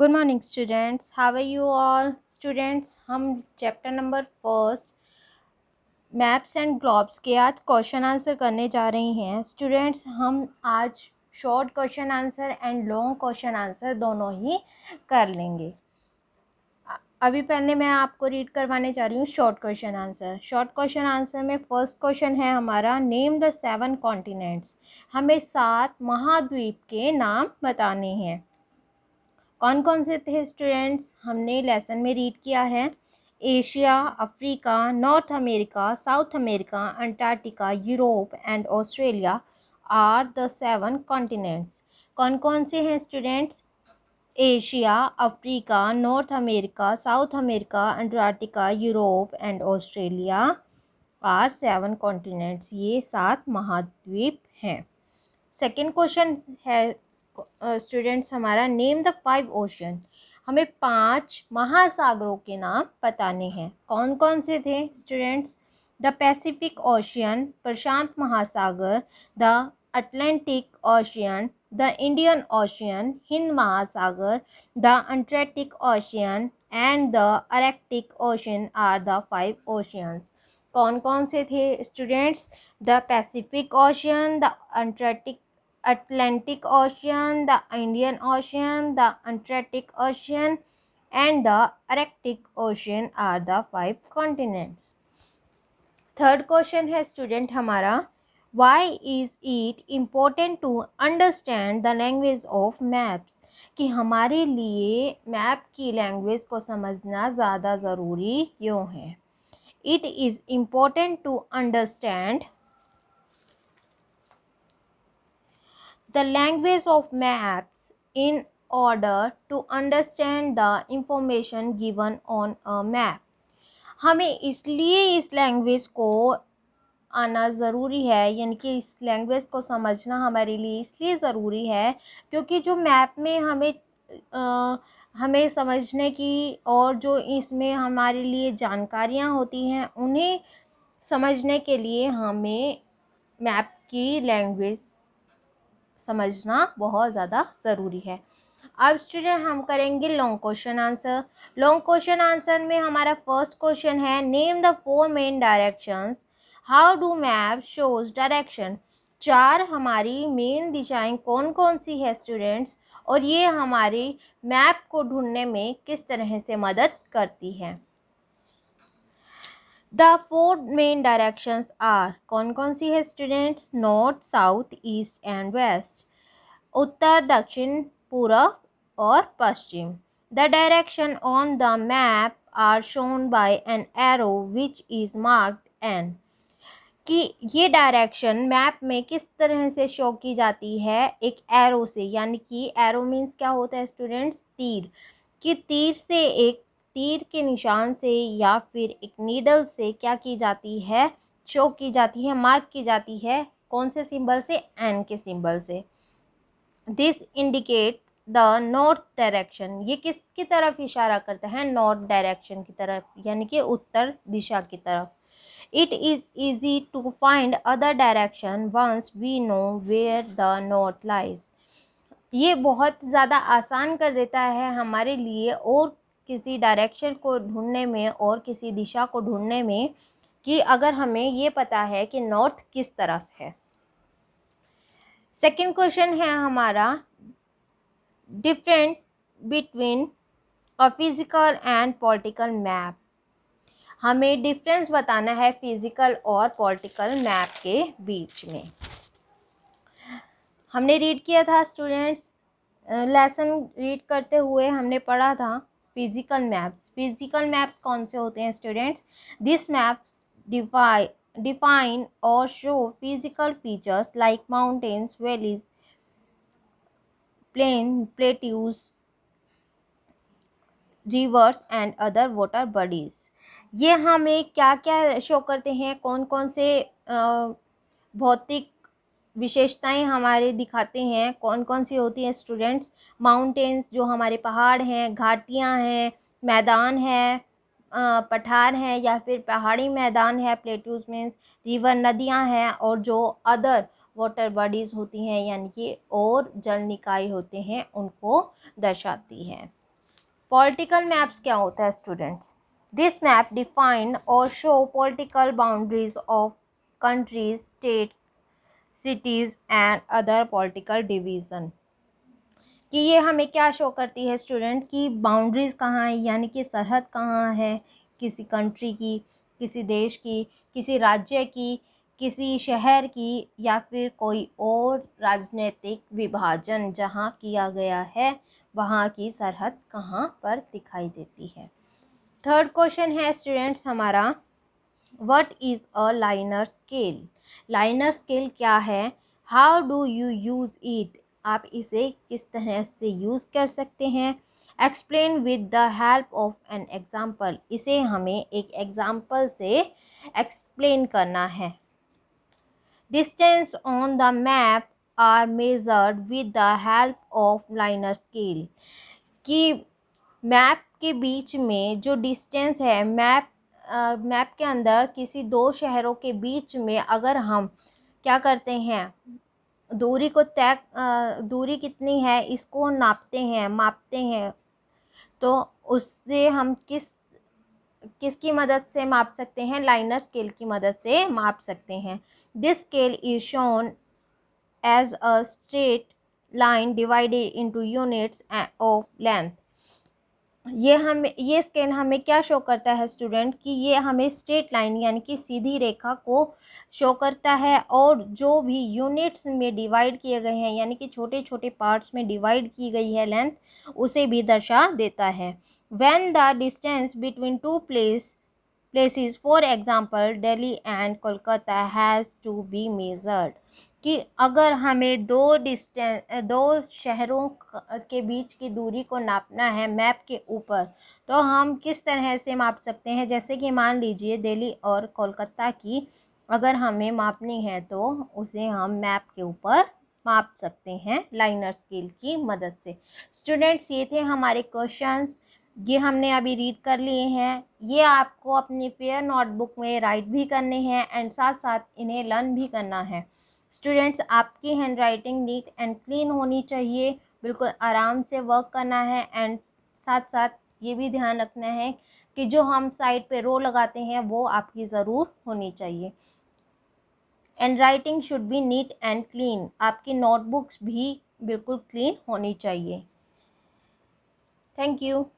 Good morning students how are you all students हम chapter number first maps and globes के आज question answer करने जा रही हैं स्टूडेंट्स हम आज short question answer and long question answer दोनों ही कर लेंगे अभी पहले मैं आपको रीड करवाने जा रही हूँ short question answer short question answer में फर्स्ट क्वेश्चन है हमारा नेम द सेवन कॉन्टिनेंट्स हमें सात महाद्वीप के नाम बताने हैं कौन कौन से थे स्टूडेंट्स हमने लेसन में रीड किया है Asia Africa North America South America Antarctica Europe and Australia are the seven continents कौन कौन से हैं students Asia Africa North America South America Antarctica Europe and Australia are seven continents ये सात महाद्वीप हैं सेकेंड क्वेश्चन है स्टूडेंट्स हमारा नेम द फाइव ओशन हमें पांच महासागरों के नाम बताने हैं कौन कौन से थे स्टूडेंट्स द पैसिफिक ओशियन प्रशांत महासागर the Atlantic Ocean the Indian Ocean हिंद महासागर the Antarctic Ocean and the Arctic Ocean are the five oceans कौन कौन से थे students the Pacific Ocean the Antarctic Atlantic Ocean, the Indian Ocean, the Antarctic Ocean, and the Arctic Ocean are the five continents. Third question है student हमारा Why is it important to understand the language of maps? कि हमारे लिए map की language को समझना ज़्यादा ज़रूरी क्यों है it is important to understand the language of maps in order to understand the information given on a map हमें इसलिए इस लैंग्वेज को आना ज़रूरी है यानी कि इस लैंग्वेज को समझना हमारे लिए इसलिए ज़रूरी है क्योंकि जो मैप में हमें आ, हमें समझने की और जो इसमें हमारे लिए जानकारियाँ होती हैं उन्हें समझने के लिए हमें मैप की लैंग्वेज समझना बहुत ज़्यादा ज़रूरी है अब स्टूडेंट हम करेंगे long question answer long question answer में हमारा फर्स्ट क्वेश्चन है name the four main directions how do map shows direction चार हमारी मेन दिशाएं कौन कौन सी है स्टूडेंट्स और ये हमारी मैप को ढूंढने में किस तरह से मदद करती है the four main directions are कौन कौन सी है students north south east and west उत्तर दक्षिण पूर्व और पश्चिम the direction on the map are shown by an arrow which is marked N कि ये डायरेक्शन मैप में किस तरह से शो की जाती है एक एरो से यानी कि एरो मीन्स क्या होता है स्टूडेंट्स तीर कि तीर से एक तीर के निशान से या फिर एक नीडल से क्या की जाती है शो की जाती है मार्क की जाती है कौन से सिंबल से एन के सिंबल से this indicate the north direction ये किसकी तरफ इशारा करता है नॉर्थ डायरेक्शन की तरफ यानी कि उत्तर दिशा की तरफ it is easy to find other direction once we know where the north lies ये बहुत ज़्यादा आसान कर देता है हमारे लिए और किसी डायरेक्शन को ढूंढने में और किसी दिशा को ढूंढने में कि अगर हमें ये पता है कि नॉर्थ किस तरफ है सेकंड क्वेश्चन है हमारा different between a physical and political map हमें डिफरेंस बताना है फिज़िकल और पॉलिटिकल मैप के बीच में हमने रीड किया था स्टूडेंट्स लेसन रीड करते हुए हमने पढ़ा था फिजिकल मैप्स फिजिकल मैप्स कौन से होते हैं students this maps define define और show physical features like mountains valleys plain plateaus rivers and other water bodies ये हमें क्या क्या शो करते हैं कौन कौन से भौतिक विशेषताएं हमारे दिखाते हैं कौन कौन सी होती हैं स्टूडेंट्स माउंटेंस जो हमारे पहाड़ हैं घाटियाँ हैं मैदान हैं पठार हैं या फिर पहाड़ी मैदान है प्लेटूज मीन्स रिवर नदियाँ हैं और जो अदर वाटर बॉडीज़ होती हैं यानी कि और जल निकाय होते हैं उनको दर्शाती हैं पॉलिटिकल मैप्स क्या होता है स्टूडेंट्स दिस मैप डिफाइन और show political boundaries of countries state cities and other political division कि ये हमें क्या शो करती है स्टूडेंट की बाउंड्रीज़ कहाँ है यानी कि सरहद कहाँ है किसी कंट्री की किसी देश की किसी राज्य की किसी शहर की या फिर कोई और राजनीतिक विभाजन जहाँ किया गया है वहाँ की सरहद कहाँ पर दिखाई देती है थर्ड क्वेश्चन है स्टूडेंट्स हमारा what is a linear scale linear scale क्या है how do you use it आप इसे किस तरह से यूज़ कर सकते हैं explain with the help of an example इसे हमें एक एग्ज़ाम्पल से एक्सप्लेन करना है distance on the map are measured with the help of linear scale कि मैप के बीच में जो डिस्टेंस है मैप मैप के अंदर किसी दो शहरों के बीच में अगर हम क्या करते हैं दूरी को तय दूरी कितनी है इसको नापते हैं मापते हैं तो उससे हम किस किसकी मदद से माप सकते हैं लाइनर स्केल की मदद से माप सकते हैं this scale is shown as a straight line divided into units of length ये हमें ये स्कैन हमें क्या शो करता है स्टूडेंट कि ये हमें स्ट्रेट लाइन यानी कि सीधी रेखा को शो करता है और जो भी यूनिट्स में डिवाइड किए गए हैं यानी कि छोटे छोटे पार्ट्स में डिवाइड की गई है लेंथ उसे भी दर्शा देता है when the distance between two place places for example delhi and kolkata has to be measured कि अगर हमें दो डिस्टेंस दो शहरों के बीच की दूरी को नापना है मैप के ऊपर तो हम किस तरह से माप सकते हैं जैसे कि मान लीजिए दिल्ली और कोलकाता की अगर हमें मापनी है तो उसे हम मैप के ऊपर माप सकते हैं लाइनर स्केल की मदद से स्टूडेंट्स ये थे हमारे क्वेश्चंस ये हमने अभी रीड कर लिए हैं ये आपको अपनी पेयर नोटबुक में राइट भी करने हैं एंड साथ साथ इन्हें लर्न भी करना है स्टूडेंट्स आपकी handwriting neat and clean होनी चाहिए बिल्कुल आराम से वर्क करना है एंड साथ साथ ये भी ध्यान रखना है कि जो हम साइड पे रो लगाते हैं वो आपकी ज़रूर होनी चाहिए handwriting should be neat and clean आपकी नोटबुक्स भी बिल्कुल क्लीन होनी चाहिए थैंक यू